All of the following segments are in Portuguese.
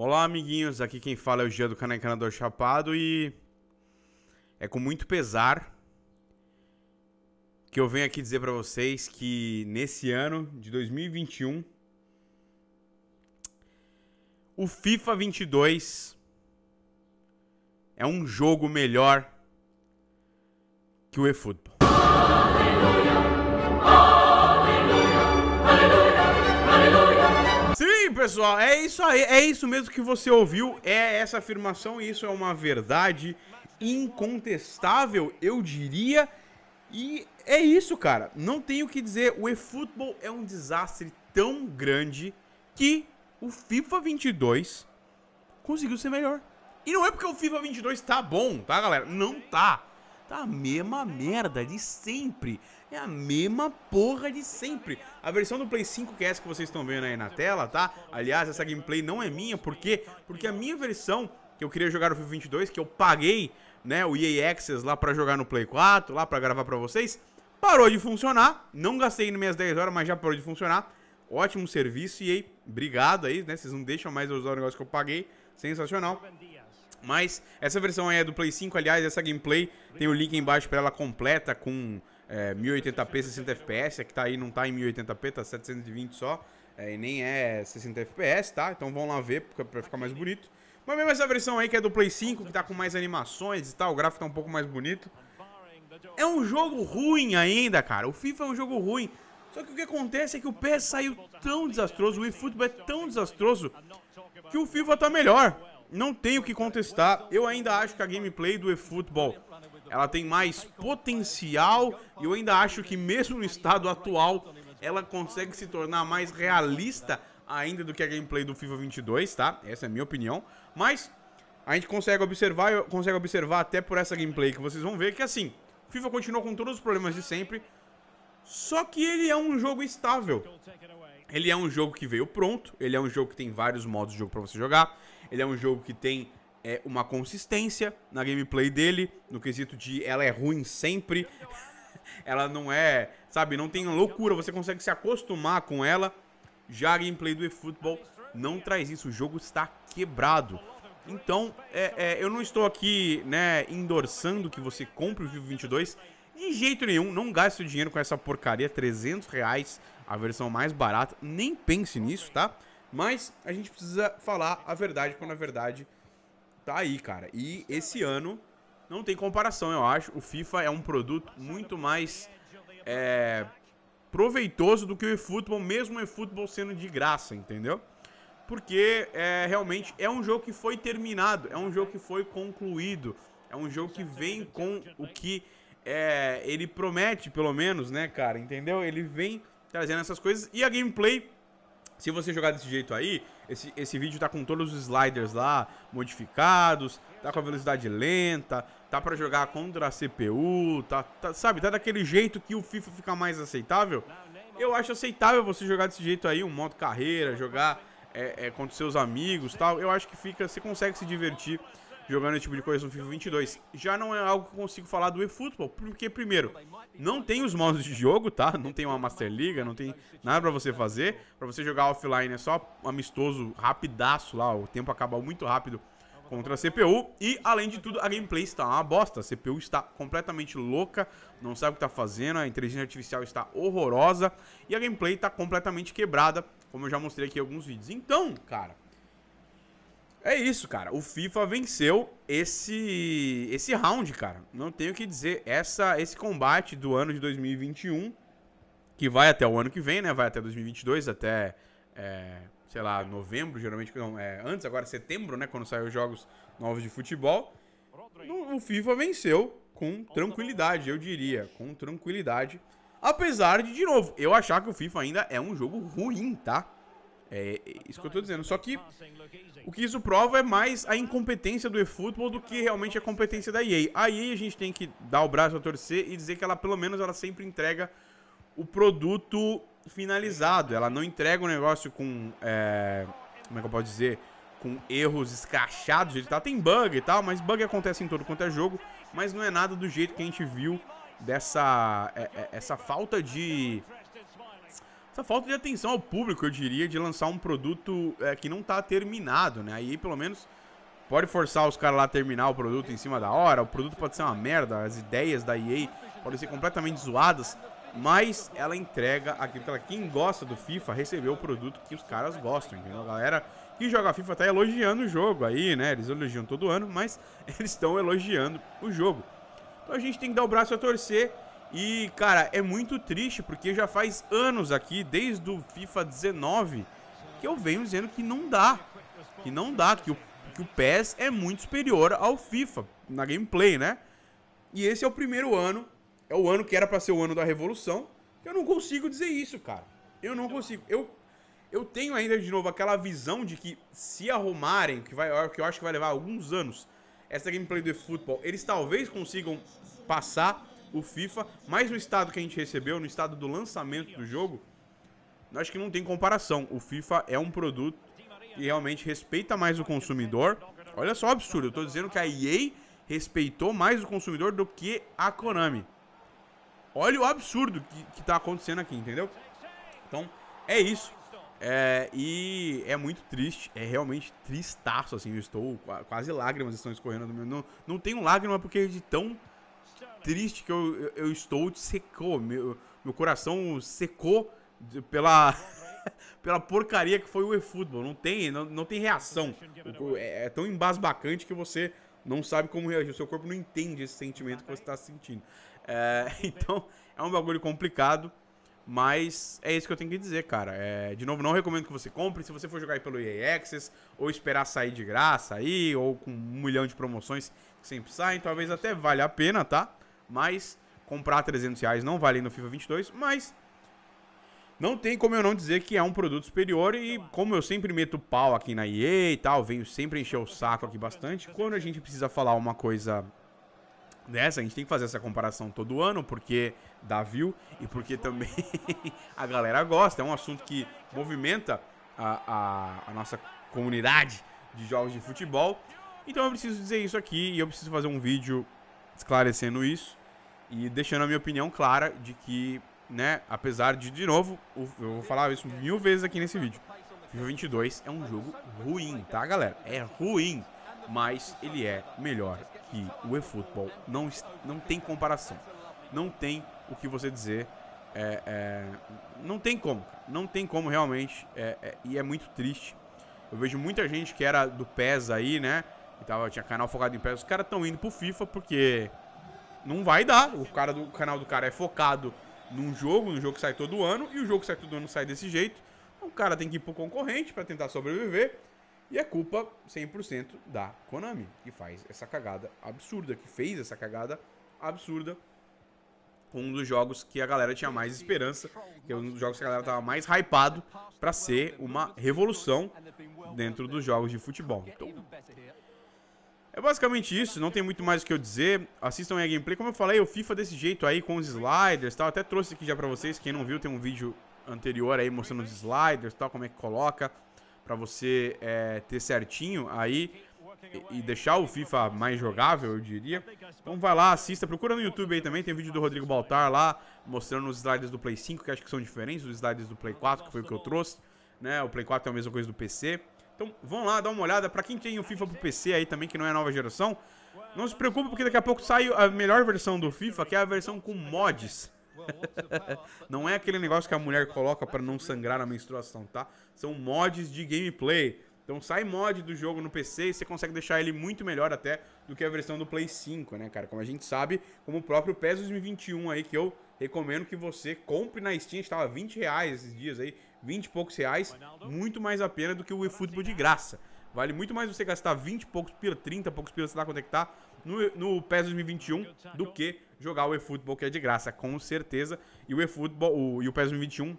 Olá, amiguinhos. Aqui quem fala é o Gia do canal Encanador Chapado e é com muito pesar que eu venho aqui dizer para vocês que nesse ano de 2021 o FIFA 22 é um jogo melhor que o eFootball. pessoal, é isso aí, é isso mesmo que você ouviu, é essa afirmação, isso é uma verdade incontestável, eu diria. E é isso, cara. Não tenho o que dizer, o eFootball é um desastre tão grande que o FIFA 22 conseguiu ser melhor. E não é porque o FIFA 22 tá bom, tá, galera? Não tá. Tá a mesma merda de sempre. É a mesma porra de sempre. A versão do Play 5 que é essa que vocês estão vendo aí na tela, tá? Aliás, essa gameplay não é minha, por quê? Porque a minha versão, que eu queria jogar o FIFA 22, que eu paguei, né, o EA Access lá pra jogar no Play 4, lá pra gravar pra vocês, parou de funcionar. Não gastei nas minhas 10 horas, mas já parou de funcionar. Ótimo serviço, EA. Obrigado aí, né? Vocês não deixam mais eu usar o negócio que eu paguei. Sensacional. Mas essa versão aí é do Play 5, aliás, essa gameplay tem o link embaixo para ela completa com é, 1080p 60 fps, que tá aí não tá em 1080p, tá 720 só, é, e nem é 60 fps, tá? Então vão lá ver para é ficar mais bonito. Mas mesmo essa versão aí que é do Play 5, que tá com mais animações e tal, o gráfico tá um pouco mais bonito. É um jogo ruim ainda, cara. O FIFA é um jogo ruim. Só que o que acontece é que o PES saiu tão desastroso, o eFootball é tão desastroso, que o FIFA tá melhor não tenho o que contestar, eu ainda acho que a gameplay do eFootball ela tem mais potencial e eu ainda acho que mesmo no estado atual ela consegue se tornar mais realista ainda do que a gameplay do FIFA 22, tá? Essa é a minha opinião, mas a gente consegue observar, consegue observar até por essa gameplay que vocês vão ver que assim, FIFA continua com todos os problemas de sempre, só que ele é um jogo estável. Ele é um jogo que veio pronto, ele é um jogo que tem vários modos de jogo para você jogar. Ele é um jogo que tem é, uma consistência na gameplay dele, no quesito de ela é ruim sempre. ela não é, sabe, não tem loucura, você consegue se acostumar com ela. Já a gameplay do eFootball não traz isso, o jogo está quebrado. Então, é, é, eu não estou aqui, né, que você compre o Vivo 22 de jeito nenhum. Não gaste o dinheiro com essa porcaria, 300 reais, a versão mais barata. Nem pense nisso, tá? Mas a gente precisa falar a verdade quando a verdade tá aí, cara. E esse ano não tem comparação, eu acho. O FIFA é um produto muito mais é, proveitoso do que o eFootball, mesmo o eFootball sendo de graça, entendeu? Porque é, realmente é um jogo que foi terminado, é um jogo que foi concluído, é um jogo que vem com o que é, ele promete, pelo menos, né, cara? Entendeu? Ele vem trazendo essas coisas e a gameplay se você jogar desse jeito aí, esse, esse vídeo tá com todos os sliders lá modificados, tá com a velocidade lenta, tá para jogar contra a CPU, tá, tá, sabe, tá daquele jeito que o FIFA fica mais aceitável. Eu acho aceitável você jogar desse jeito aí, um modo carreira, jogar é, é, contra seus amigos tal. Eu acho que fica, você consegue se divertir jogando esse tipo de coisa no FIFA 22. Já não é algo que eu consigo falar do eFootball, porque primeiro, não tem os modos de jogo, tá? Não tem uma Master League, não tem nada para você fazer. Para você jogar offline é só amistoso, rapidaço lá, o tempo acaba muito rápido contra a CPU. E, além de tudo, a gameplay está uma bosta. A CPU está completamente louca, não sabe o que está fazendo, a inteligência artificial está horrorosa e a gameplay está completamente quebrada, como eu já mostrei aqui em alguns vídeos. Então, cara... É isso, cara. O FIFA venceu esse esse round, cara. Não tenho o que dizer. Essa esse combate do ano de 2021 que vai até o ano que vem, né? Vai até 2022, até é, sei lá novembro, geralmente não é antes agora é setembro, né? Quando saem os jogos novos de futebol. No, o FIFA venceu com tranquilidade, eu diria, com tranquilidade. Apesar de, de novo, eu achar que o FIFA ainda é um jogo ruim, tá? É, é tá isso que eu tô dizendo. Só tá que o que isso prova é mais a incompetência do eFootball do que realmente a competência da EA. A EA a gente tem que dar o braço a torcer e dizer que ela, pelo menos, ela sempre entrega o produto finalizado. Ela não entrega o um negócio com... É, como é que eu posso dizer? Com erros escrachados. Ele tá, tem bug e tal, mas bug acontece em todo quanto é jogo. Mas não é nada do jeito que a gente viu dessa... É, é, essa falta de essa falta de atenção ao público, eu diria, de lançar um produto é, que não está terminado, né? Aí pelo menos pode forçar os caras lá a terminar o produto em cima da hora, o produto pode ser uma merda, as ideias da EA podem ser completamente zoadas, mas ela entrega aquilo que ela, quem gosta do FIFA recebeu o produto que os caras gostam, entendeu? A galera que joga FIFA tá elogiando o jogo aí, né? Eles elogiam todo ano, mas eles estão elogiando o jogo. Então a gente tem que dar o braço a torcer e, cara, é muito triste porque já faz anos aqui, desde o FIFA 19, que eu venho dizendo que não dá. Que não dá, que o, que o PES é muito superior ao FIFA, na gameplay, né? E esse é o primeiro ano, é o ano que era para ser o ano da revolução, que eu não consigo dizer isso, cara. Eu não consigo. Eu, eu tenho ainda, de novo, aquela visão de que se arrumarem, que, vai, que eu acho que vai levar alguns anos, essa gameplay do futebol, eles talvez consigam passar o FIFA, mais no estado que a gente recebeu, no estado do lançamento do jogo, acho que não tem comparação. O FIFA é um produto que realmente respeita mais o consumidor. Olha só o absurdo, eu tô dizendo que a EA respeitou mais o consumidor do que a Konami. Olha o absurdo que, que tá acontecendo aqui, entendeu? Então, é isso. É, e é muito triste, é realmente tristaço, assim, eu estou, quase lágrimas estão escorrendo do meu... Não, não tenho lágrima porque é de tão triste que eu, eu estou secou. Meu, meu coração secou pela, pela porcaria que foi o eFootball. Não tem, não, não tem reação. É, é tão embasbacante que você não sabe como reagir. O seu corpo não entende esse sentimento que você está sentindo. É, então, é um bagulho complicado. Mas é isso que eu tenho que dizer, cara. É, de novo, não recomendo que você compre. Se você for jogar aí pelo EA Access, ou esperar sair de graça aí, ou com um milhão de promoções, sempre saem, talvez até valha a pena, tá? Mas comprar 300 reais não vale no FIFA 22, mas não tem como eu não dizer que é um produto superior e como eu sempre meto pau aqui na EA e tal, venho sempre encher o saco aqui bastante, quando a gente precisa falar uma coisa dessa, a gente tem que fazer essa comparação todo ano, porque dá view e porque também a galera gosta, é um assunto que movimenta a, a, a nossa comunidade de jogos de futebol então eu preciso dizer isso aqui e eu preciso fazer um vídeo esclarecendo isso e deixando a minha opinião clara de que, né, apesar de, de novo, eu vou falar isso mil vezes aqui nesse vídeo, FIFA 22 é um jogo ruim, tá, galera? É ruim, mas ele é melhor que o eFootball. Não, não tem comparação. Não tem o que você dizer. É, é, não tem como, não tem como realmente. É, é, e é muito triste. Eu vejo muita gente que era do PES aí, né? E tava, tinha canal focado em PES. Os caras estão indo pro FIFA porque não vai dar. O, cara do, o canal do cara é focado num jogo, no jogo que sai todo ano, e o jogo que sai todo ano sai desse jeito. Então, o cara tem que ir pro concorrente para tentar sobreviver. E é culpa 100% da Konami, que faz essa cagada absurda, que fez essa cagada absurda com um dos jogos que a galera tinha mais esperança, que é um dos jogos que a galera tava mais hypado para ser uma revolução dentro dos jogos de futebol. Então, é basicamente isso, não tem muito mais o que eu dizer. Assistam a gameplay. Como eu falei, o FIFA desse jeito aí, com os sliders e tal. Até trouxe aqui já pra vocês. Quem não viu, tem um vídeo anterior aí mostrando os sliders e tal, como é que coloca. Pra você é, ter certinho aí e, e deixar o FIFA mais jogável, eu diria. Então vai lá, assista, procura no YouTube aí também, tem vídeo do Rodrigo Baltar lá, mostrando os sliders do Play 5, que acho que são diferentes dos sliders do Play 4, que foi o que eu trouxe, né? O Play 4 é a mesma coisa do PC. Então vão lá, dá uma olhada. Pra quem tem o FIFA pro PC aí também, que não é nova geração, não se preocupe porque daqui a pouco sai a melhor versão do FIFA, que é a versão com mods. não é aquele negócio que a mulher coloca pra não sangrar na menstruação, tá? São mods de gameplay. Então sai mod do jogo no PC e você consegue deixar ele muito melhor até do que a versão do Play 5, né, cara? Como a gente sabe, como o próprio PES 2021 aí, que eu recomendo que você compre na Steam, estava 20 reais esses dias aí, 20 e poucos reais, muito mais a pena do que o eFootball de graça. Vale muito mais você gastar 20 e poucos pira, 30 poucos pira, sei lá quanto é que tá, no, no PES 2021 do que jogar o eFootball que é de graça, com certeza. E o eFootball o, e o PES 2021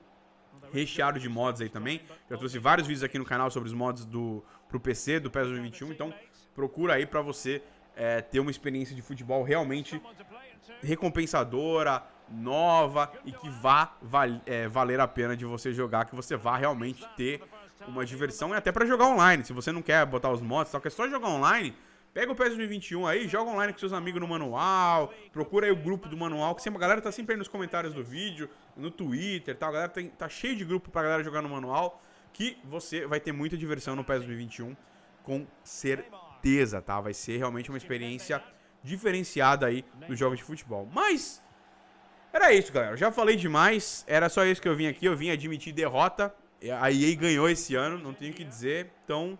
recheado de mods aí também. Já trouxe vários vídeos aqui no canal sobre os mods do pro PC do PES 2021, então procura aí para você é, ter uma experiência de futebol realmente recompensadora, nova e que vá val é, valer a pena de você jogar, que você vá realmente ter uma diversão e até para jogar online. Se você não quer botar os mods, só quer é só jogar online, pega o PES 2021 aí, joga online com seus amigos no manual, procura aí o grupo do manual, que sempre, a galera tá sempre aí nos comentários do vídeo, no Twitter, tal, a galera tem, tá cheio de grupo pra galera jogar no manual, que você vai ter muita diversão no PES 2021, com certeza, tá? Vai ser realmente uma experiência diferenciada aí nos jogos de futebol. Mas era isso, galera. Já falei demais. Era só isso que eu vim aqui. Eu vim admitir derrota. A EA ganhou esse ano, não tenho o que dizer. Então,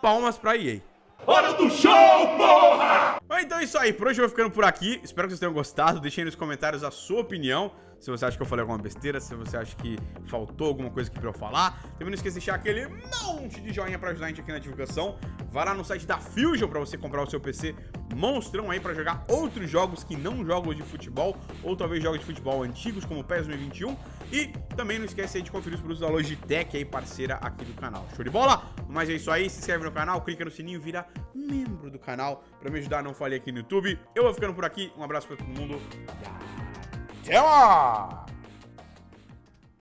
palmas pra EA. Hora do show, porra! Bom, então é isso aí. Por hoje eu vou ficando por aqui. Espero que vocês tenham gostado. Deixem aí nos comentários a sua opinião. Se você acha que eu falei alguma besteira, se você acha que faltou alguma coisa aqui pra eu falar. Também não esqueça de deixar aquele monte de joinha pra ajudar a gente aqui na divulgação. Vá lá no site da Fusion pra você comprar o seu PC monstrão aí para jogar outros jogos que não jogam de futebol, ou talvez jogos de futebol antigos, como o PES 2021. E também não esquece aí de conferir os produtos da Logitech aí, parceira aqui do canal. Show de bola? Mas é isso aí, se inscreve no canal, clica no sininho, vira membro do canal para me ajudar não fale aqui no YouTube. Eu vou ficando por aqui, um abraço para todo mundo. tchau